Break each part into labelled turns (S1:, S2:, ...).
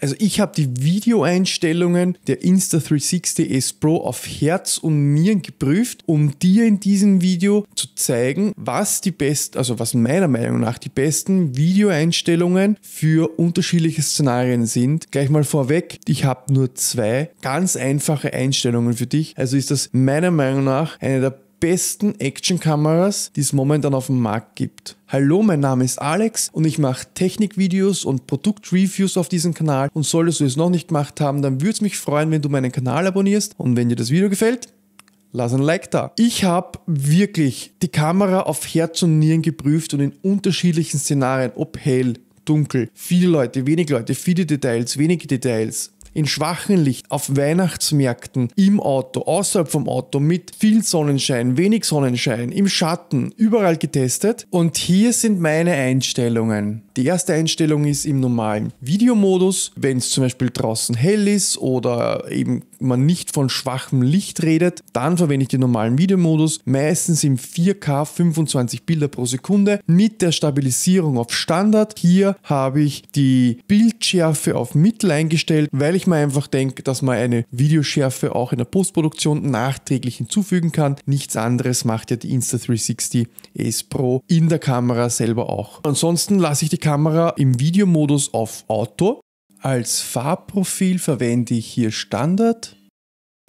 S1: Also ich habe die Videoeinstellungen der Insta360 S Pro auf Herz und Nieren geprüft, um dir in diesem Video zu zeigen, was die besten, also was meiner Meinung nach die besten Videoeinstellungen für unterschiedliche Szenarien sind. Gleich mal vorweg, ich habe nur zwei ganz einfache Einstellungen für dich. Also ist das meiner Meinung nach eine der besten Actionkameras, die es momentan auf dem Markt gibt. Hallo, mein Name ist Alex und ich mache Technikvideos und Produktreviews auf diesem Kanal und solltest du es noch nicht gemacht haben, dann würde es mich freuen, wenn du meinen Kanal abonnierst und wenn dir das Video gefällt, lass ein Like da. Ich habe wirklich die Kamera auf Herz und Nieren geprüft und in unterschiedlichen Szenarien, ob hell, dunkel, viele Leute, wenig Leute, viele Details, wenige Details, in schwachen Licht, auf Weihnachtsmärkten, im Auto, außerhalb vom Auto, mit viel Sonnenschein, wenig Sonnenschein, im Schatten, überall getestet. Und hier sind meine Einstellungen. Die erste Einstellung ist im normalen Videomodus, wenn es zum Beispiel draußen hell ist oder eben man nicht von schwachem Licht redet, dann verwende ich den normalen Videomodus, meistens im 4K 25 Bilder pro Sekunde mit der Stabilisierung auf Standard. Hier habe ich die Bildschärfe auf Mittel eingestellt, weil ich mir einfach denke, dass man eine Videoschärfe auch in der Postproduktion nachträglich hinzufügen kann. Nichts anderes macht ja die Insta360 S Pro in der Kamera selber auch. Ansonsten lasse ich die Kamera im Videomodus auf Auto. Als Farbprofil verwende ich hier Standard.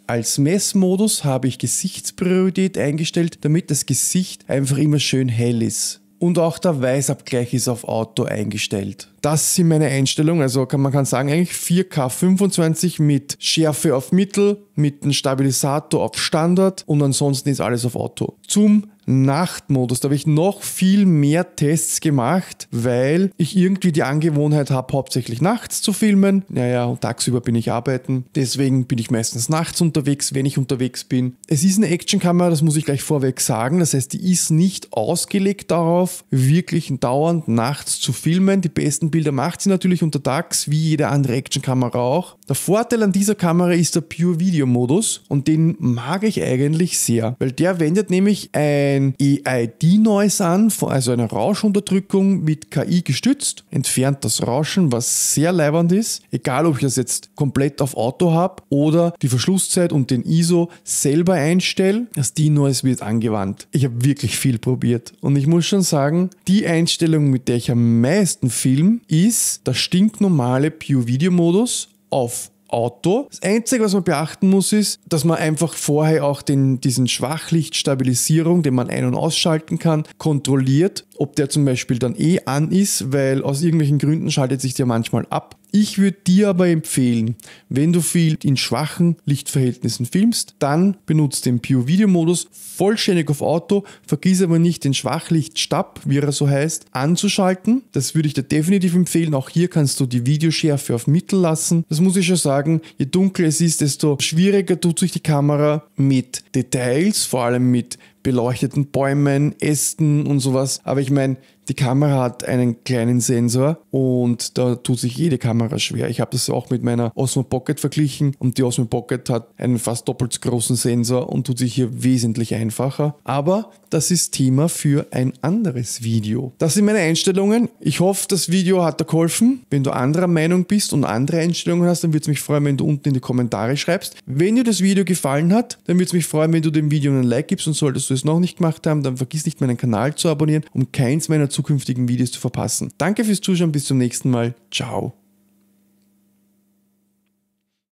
S1: Als Messmodus habe ich Gesichtspriorität eingestellt, damit das Gesicht einfach immer schön hell ist. Und auch der Weißabgleich ist auf Auto eingestellt. Das sind meine Einstellungen. Also kann, man kann sagen, eigentlich 4K 25 mit Schärfe auf Mittel, mit einem Stabilisator auf Standard und ansonsten ist alles auf Auto. Zum Nachtmodus. Da habe ich noch viel mehr Tests gemacht, weil ich irgendwie die Angewohnheit habe, hauptsächlich nachts zu filmen. Naja, und tagsüber bin ich arbeiten. Deswegen bin ich meistens nachts unterwegs, wenn ich unterwegs bin. Es ist eine Actionkamera, das muss ich gleich vorweg sagen. Das heißt, die ist nicht ausgelegt darauf, wirklich dauernd nachts zu filmen. Die besten Bilder macht sie natürlich unter DAX wie jede andere Actionkamera auch. Der Vorteil an dieser Kamera ist der Pure Video Modus und den mag ich eigentlich sehr, weil der wendet nämlich ein EID-Noise an, also eine Rauschunterdrückung mit KI gestützt, entfernt das Rauschen, was sehr leibernd ist, egal ob ich das jetzt komplett auf Auto habe oder die Verschlusszeit und den ISO selber einstelle. Das D-Noise wird angewandt. Ich habe wirklich viel probiert und ich muss schon sagen, die Einstellung, mit der ich am meisten film, ist der stinknormale View-Video-Modus auf Auto. Das Einzige, was man beachten muss, ist, dass man einfach vorher auch den, diesen Schwachlichtstabilisierung, den man ein- und ausschalten kann, kontrolliert, ob der zum Beispiel dann eh an ist, weil aus irgendwelchen Gründen schaltet sich der manchmal ab. Ich würde dir aber empfehlen, wenn du viel in schwachen Lichtverhältnissen filmst, dann benutze den Pure-Video-Modus vollständig auf Auto, vergiss aber nicht den Schwachlichtstab, wie er so heißt, anzuschalten. Das würde ich dir definitiv empfehlen. Auch hier kannst du die Videoschärfe auf Mittel lassen. Das muss ich schon sagen, je dunkler es ist, desto schwieriger tut sich die Kamera mit Details, vor allem mit beleuchteten Bäumen, Ästen und sowas. Aber ich meine, die Kamera hat einen kleinen Sensor und da tut sich jede Kamera schwer. Ich habe das auch mit meiner Osmo Pocket verglichen und die Osmo Pocket hat einen fast doppelt so großen Sensor und tut sich hier wesentlich einfacher. Aber das ist Thema für ein anderes Video. Das sind meine Einstellungen. Ich hoffe, das Video hat dir geholfen. Wenn du anderer Meinung bist und andere Einstellungen hast, dann würde es mich freuen, wenn du unten in die Kommentare schreibst. Wenn dir das Video gefallen hat, dann würde es mich freuen, wenn du dem Video einen Like gibst und solltest du das noch nicht gemacht haben, dann vergiss nicht meinen Kanal zu abonnieren, um keins meiner zukünftigen Videos zu verpassen. Danke fürs Zuschauen, bis zum nächsten Mal. Ciao.